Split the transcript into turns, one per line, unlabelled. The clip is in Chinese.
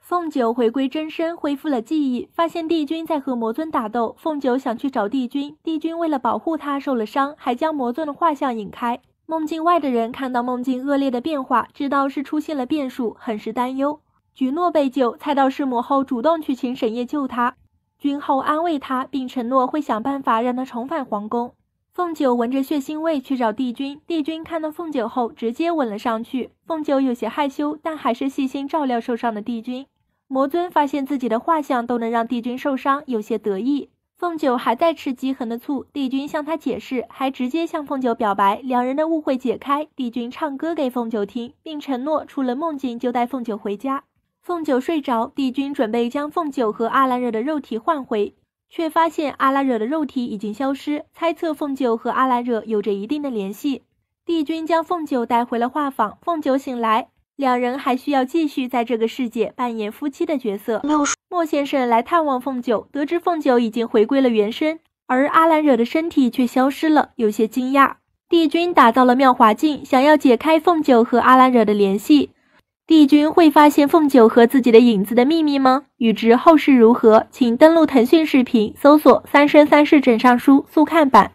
凤九回归真身，恢复了记忆，发现帝君在和魔尊打斗。凤九想去找帝君，帝君为了保护他受了伤，还将魔尊的画像引开。梦境外的人看到梦境恶劣的变化，知道是出现了变数，很是担忧。举诺被救，猜到是母后主动去请沈夜救他。君后安慰他，并承诺会想办法让他重返皇宫。凤九闻着血腥味去找帝君，帝君看到凤九后直接吻了上去。凤九有些害羞，但还是细心照料受伤的帝君。魔尊发现自己的画像都能让帝君受伤，有些得意。凤九还在吃姬恒的醋，帝君向他解释，还直接向凤九表白，两人的误会解开。帝君唱歌给凤九听，并承诺出了梦境就带凤九回家。凤九睡着，帝君准备将凤九和阿兰惹的肉体换回，却发现阿兰惹的肉体已经消失，猜测凤九和阿兰惹有着一定的联系。帝君将凤九带回了画舫，凤九醒来，两人还需要继续在这个世界扮演夫妻的角色。莫先生来探望凤九，得知凤九已经回归了原身，而阿兰惹的身体却消失了，有些惊讶。帝君打造了妙华镜，想要解开凤九和阿兰惹的联系。帝君会发现凤九和自己的影子的秘密吗？欲知后事如何，请登录腾讯视频，搜索《三生三世枕上书》速看版。